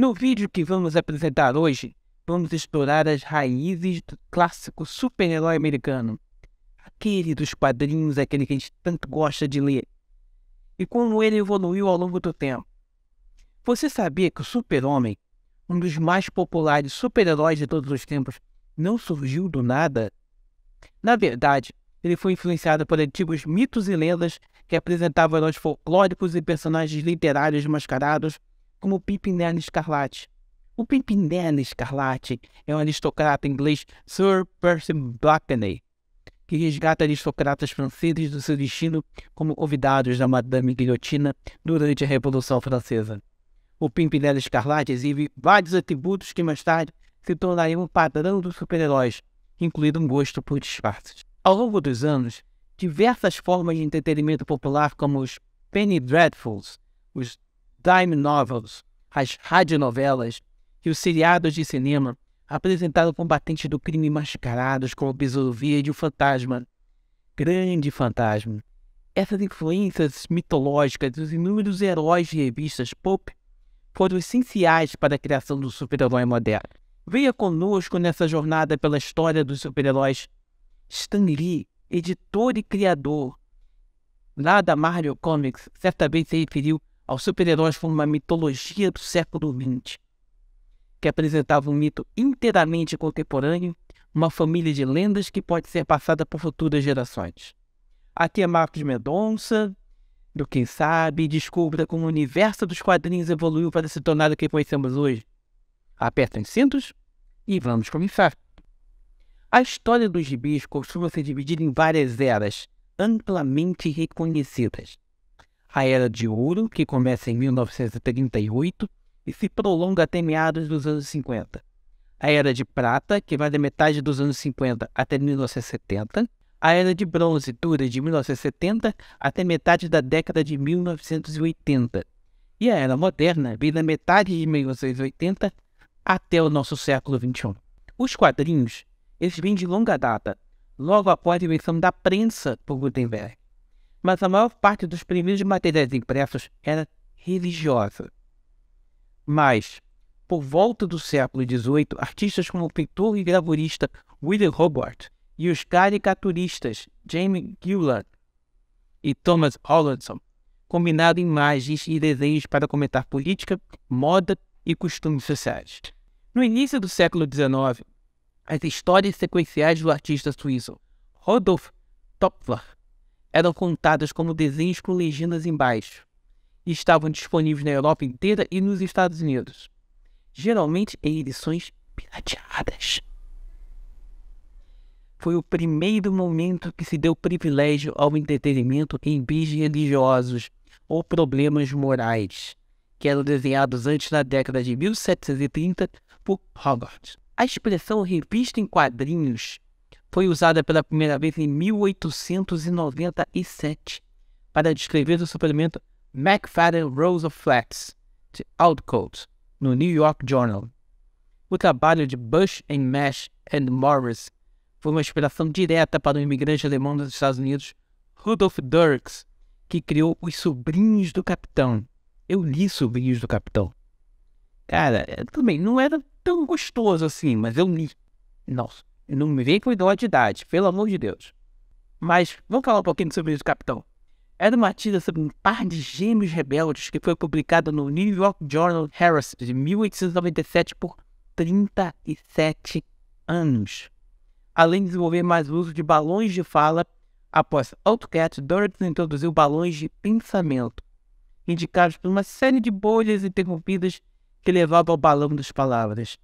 No vídeo que vamos apresentar hoje, vamos explorar as raízes do clássico super-herói americano, aquele dos quadrinhos, aquele que a gente tanto gosta de ler, e como ele evoluiu ao longo do tempo. Você sabia que o Super-Homem, um dos mais populares super-heróis de todos os tempos, não surgiu do nada? Na verdade, ele foi influenciado por antigos mitos e lendas que apresentavam heróis folclóricos e personagens literários mascarados como o Pimpinela Escarlate. O Pimpinela Escarlate é um aristocrata inglês Sir Percy Blakeney, que resgata aristocratas franceses do seu destino como convidados da Madame Guilhotina durante a Revolução Francesa. O Pimpinela Escarlate exibe vários atributos que mais tarde se tornariam padrão dos super-heróis, incluindo um gosto por disfarces. Ao longo dos anos, diversas formas de entretenimento popular como os Penny Dreadfuls, os dime novels, as radionovelas e os seriados de cinema apresentaram combatentes do crime mascarados como besovia de um fantasma. Grande fantasma. Essas influências mitológicas dos inúmeros heróis de revistas pop foram essenciais para a criação do super-herói moderno. Venha conosco nessa jornada pela história dos super-heróis. Stan Lee, editor e criador lá da Marvel Comics, certamente se referiu aos super-heróis foi uma mitologia do século XX, que apresentava um mito inteiramente contemporâneo, uma família de lendas que pode ser passada por futuras gerações. Aqui é Marcos Mendonça, do Quem Sabe, descubra como o universo dos quadrinhos evoluiu para se tornar o que conhecemos hoje. Apertem os cintos e vamos começar. A história dos gibis costuma se dividir em várias eras, amplamente reconhecidas a Era de Ouro, que começa em 1938 e se prolonga até meados dos anos 50. A Era de Prata, que vai da metade dos anos 50 até 1970. A Era de Bronze dura de 1970 até metade da década de 1980. E a Era Moderna vem da metade de 1980 até o nosso século XXI. Os quadrinhos, eles vêm de longa data, logo após a invenção da prensa por Gutenberg mas a maior parte dos primeiros materiais impressos era religiosa. Mas, por volta do século XVIII, artistas como o pintor e gravurista William Hobart e os caricaturistas James Gillan e Thomas Hollandson combinaram imagens e desenhos para comentar política, moda e costumes sociais. No início do século XIX, as histórias sequenciais do artista suíço Rodolf Topfer eram contadas como desenhos com legendas embaixo e estavam disponíveis na Europa inteira e nos Estados Unidos, geralmente em edições pirateadas. Foi o primeiro momento que se deu privilégio ao entretenimento em bis religiosos ou problemas morais, que eram desenhados antes da década de 1730 por Hogarth. A expressão revista em quadrinhos foi usada pela primeira vez em 1897 para descrever o suplemento McFadden Rose of Flax de Outcoat no New York Journal. O trabalho de Bush and Mash and Morris foi uma inspiração direta para o imigrante alemão dos Estados Unidos Rudolf Dirks, que criou os Sobrinhos do Capitão. Eu li Sobrinhos do Capitão. Cara, também não era tão gostoso assim, mas eu li. Nossa. Não me vem com idade, pelo amor de Deus. Mas vamos falar um pouquinho sobre isso, capitão. É Era uma tira sobre um par de gêmeos rebeldes que foi publicada no New York Journal Herald de 1897 por 37 anos. Além de desenvolver mais uso de balões de fala, após AutoCAD, Dorothy introduziu balões de pensamento, indicados por uma série de bolhas interrompidas que levavam ao balão das palavras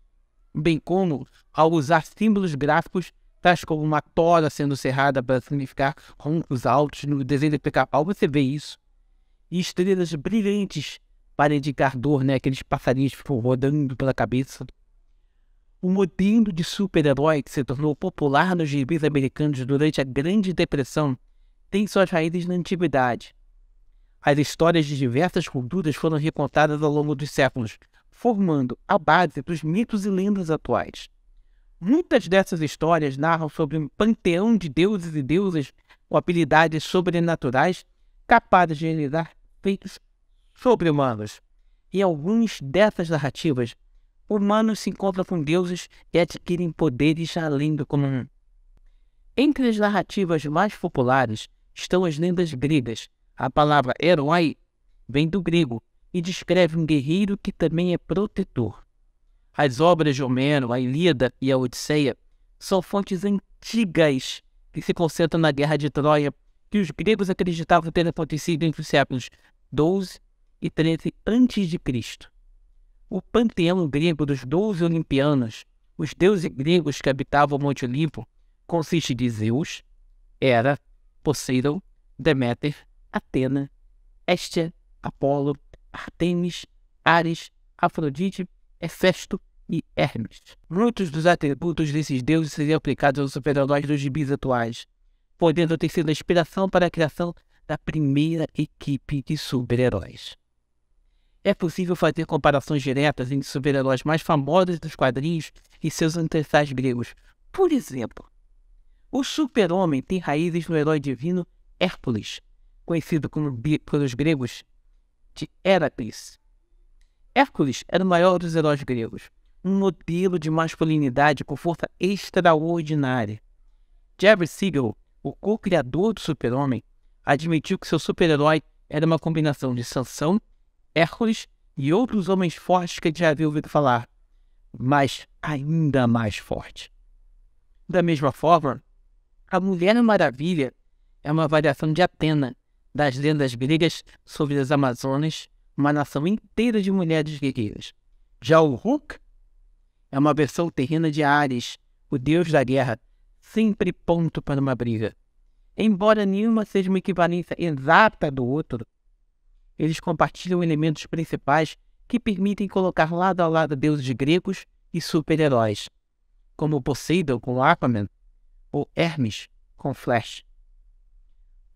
bem como ao usar símbolos gráficos, tais como uma tora sendo cerrada para significar roncos altos no desenho de pica-pau, você vê isso, e estrelas brilhantes para indicar dor, né? Aqueles passarinhos ficam rodando pela cabeça. O modelo de super-herói que se tornou popular nos gibis americanos durante a Grande Depressão tem suas raízes na antiguidade. As histórias de diversas culturas foram recontadas ao longo dos séculos, formando a base dos mitos e lendas atuais. Muitas dessas histórias narram sobre um panteão de deuses e deusas com habilidades sobrenaturais capazes de realizar feitos sobre-humanos. Em algumas dessas narrativas, humanos se encontram com deuses e adquirem poderes além do comum. Entre as narrativas mais populares estão as lendas gregas. A palavra herói vem do grego e descreve um guerreiro que também é protetor. As obras de Homero, a Ilíada e a Odisseia, são fontes antigas que se concentram na Guerra de Troia, que os gregos acreditavam ter acontecido entre os séculos 12 e 13 a.C. O panteão grego dos 12 olimpianos, os deuses gregos que habitavam o Monte Olimpo, consiste de Zeus, Hera, Poseidon, Deméter, Atena, Hestia, Apolo, Artemis, Ares, Afrodite, Hefesto e Hermes. Muitos dos atributos desses deuses seriam aplicados aos super-heróis dos gibis atuais, podendo ter sido a inspiração para a criação da primeira equipe de super-heróis. É possível fazer comparações diretas entre super-heróis mais famosos dos quadrinhos e seus ancestrais gregos. Por exemplo, o super-homem tem raízes no herói divino Hércules, conhecido como, pelos gregos de Heracles. Hércules era o maior dos heróis gregos, um modelo de masculinidade com força extraordinária. Jerry Siegel, o co-criador do Super-Homem, admitiu que seu super-herói era uma combinação de Sansão, Hércules e outros homens fortes que ele já havia ouvido falar, mas ainda mais forte. Da mesma forma, a Mulher Maravilha é uma variação de Atena, das lendas gregas sobre as Amazonas, uma nação inteira de mulheres guerreiras. Já o Hulk é uma versão terrena de Ares, o deus da guerra, sempre pronto para uma briga. Embora nenhuma seja uma equivalência exata do outro, eles compartilham elementos principais que permitem colocar lado a lado deuses gregos e super-heróis, como Poseidon com Aquaman ou Hermes com Flash.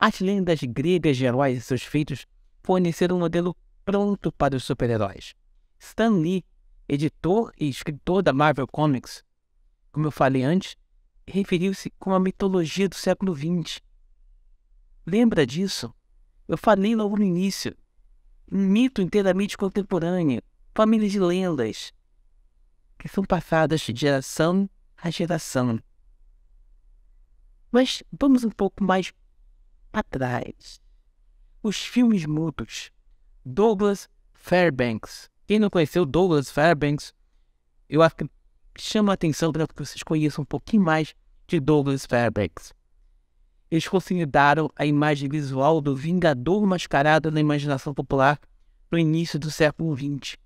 As lendas gregas de heróis e seus feitos forneceram um modelo pronto para os super-heróis. Stan Lee, editor e escritor da Marvel Comics, como eu falei antes, referiu-se como a mitologia do século XX. Lembra disso? Eu falei logo no início. Um mito inteiramente contemporâneo, famílias de lendas, que são passadas de geração a geração. Mas vamos um pouco mais para trás. Os filmes mudos. Douglas Fairbanks. Quem não conheceu Douglas Fairbanks, eu acho que chama a atenção para que vocês conheçam um pouquinho mais de Douglas Fairbanks. Eles consolidaram a imagem visual do Vingador mascarado na imaginação popular no início do século XX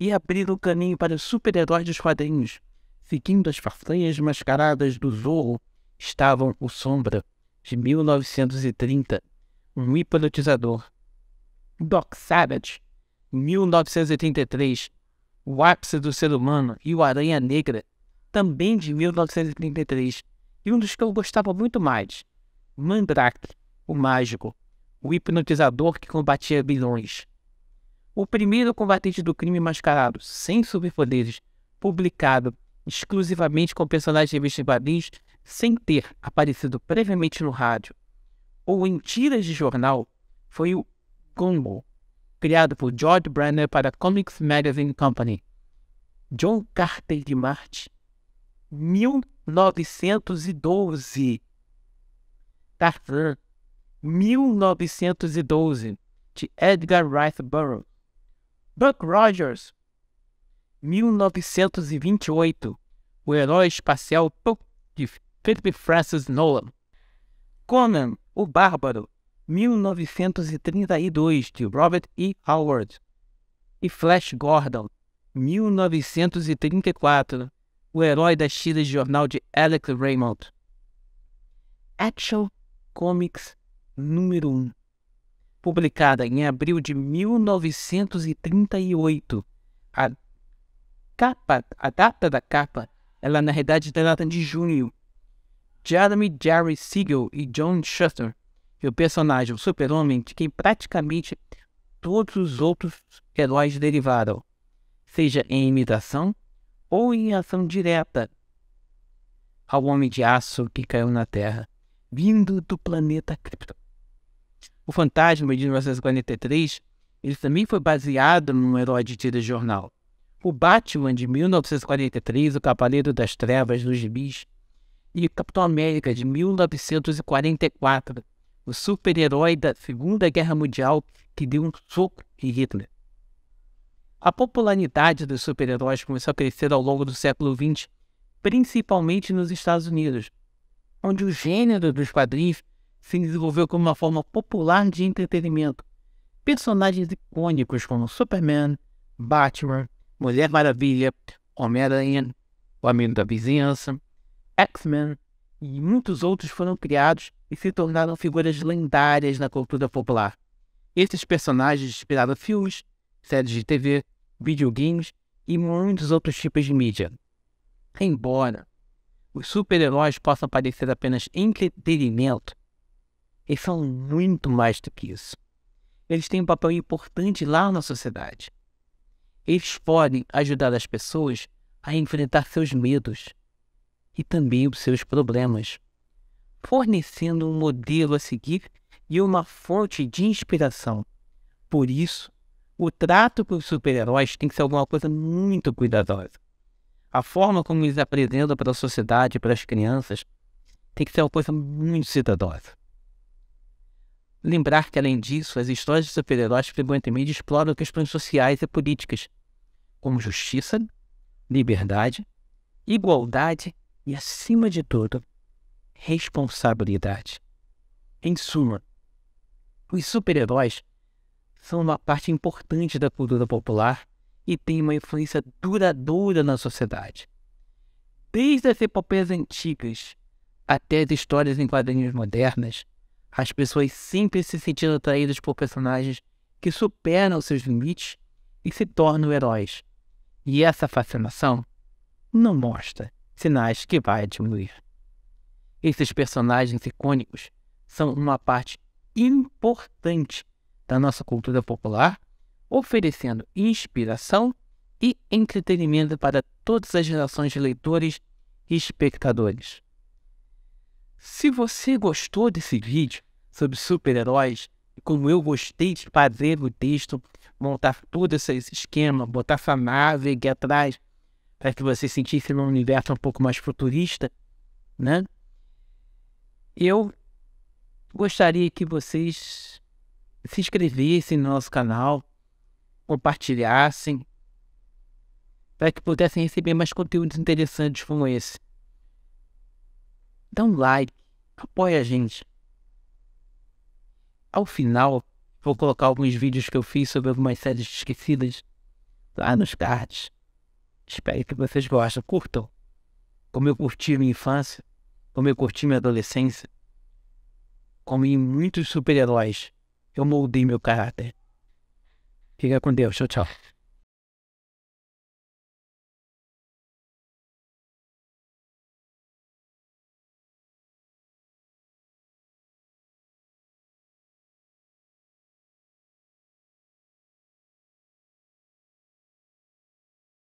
e abriram o caminho para os super-heróis dos quadrinhos, seguindo as farfenhas mascaradas do Zorro, estavam o Sombra, de 1930, Um Hipnotizador. Doc Savage, 1983, O Ápice do Ser Humano e O Aranha Negra, também de 1933, e um dos que eu gostava muito mais, Mandrake, o Mágico, o hipnotizador que combatia bilhões. O primeiro combatente do crime mascarado, sem superpoderes, publicado exclusivamente com personagens de revista em sem ter aparecido previamente no rádio ou em tiras de jornal foi o Gumball, criado por George Brenner para a Comics Magazine Company. John Carter de Marte, 1912. Tarzan, 1912, de Edgar Rice Burroughs. Buck Rogers, 1928, o herói espacial de Philip Francis Nolan. Conan, o Bárbaro, 1932, de Robert E. Howard. E Flash Gordon, 1934, o herói das tiras de jornal de Alex Raymond. Action Comics número 1, publicada em abril de 1938. A capa, a data da capa, ela na realidade data de junho, Jeremy Jerry Siegel e John Shuster, e é o personagem Superman, Super-Homem, de quem praticamente todos os outros heróis derivaram, seja em imitação ou em ação direta ao Homem de Aço que caiu na Terra, vindo do planeta Krypton. O Fantasma de 1943 ele também foi baseado num herói de tira jornal. O Batman de 1943, O Cavaleiro das Trevas dos Gibis, e Capitão América de 1944, o super-herói da Segunda Guerra Mundial que deu um soco em Hitler. A popularidade dos super-heróis começou a crescer ao longo do século XX, principalmente nos Estados Unidos, onde o gênero dos quadrinhos se desenvolveu como uma forma popular de entretenimento. Personagens icônicos como Superman, Batman, Mulher Maravilha, Homem-Aranha, O Amigo da Vizinhança, X-Men e muitos outros foram criados e se tornaram figuras lendárias na cultura popular. Esses personagens inspiraram filmes, séries de TV, videogames e muitos outros tipos de mídia. Embora os super-heróis possam parecer apenas entretenimento, eles são muito mais do que isso. Eles têm um papel importante lá na sociedade. Eles podem ajudar as pessoas a enfrentar seus medos, e também os seus problemas, fornecendo um modelo a seguir e uma fonte de inspiração. Por isso, o trato com os super-heróis tem que ser alguma coisa muito cuidadosa. A forma como eles apresentam para a sociedade e para as crianças tem que ser uma coisa muito cuidadosa. Lembrar que, além disso, as histórias de super-heróis frequentemente exploram questões sociais e políticas, como justiça, liberdade, igualdade e, acima de tudo, responsabilidade. Em suma, os super-heróis são uma parte importante da cultura popular e têm uma influência duradoura na sociedade. Desde as epopeias antigas até as histórias em quadrinhos modernas, as pessoas sempre se sentiram atraídas por personagens que superam seus limites e se tornam heróis. E essa fascinação não mostra sinais que vai diminuir. Esses personagens icônicos são uma parte importante da nossa cultura popular, oferecendo inspiração e entretenimento para todas as gerações de leitores e espectadores. Se você gostou desse vídeo sobre super-heróis, como eu gostei de fazer o texto, montar todo esse esquema, botar essa nave aqui atrás, para que você sentisse num universo um pouco mais futurista, né? Eu gostaria que vocês se inscrevessem no nosso canal, compartilhassem, para que pudessem receber mais conteúdos interessantes como esse. Dá um like, apoia a gente. Ao final, vou colocar alguns vídeos que eu fiz sobre algumas séries esquecidas lá nos cards. Espero que vocês gostem, curtam. Como eu curti minha infância, como eu curti minha adolescência, como em muitos super-heróis, eu moldei meu caráter. Fica com Deus, tchau, tchau.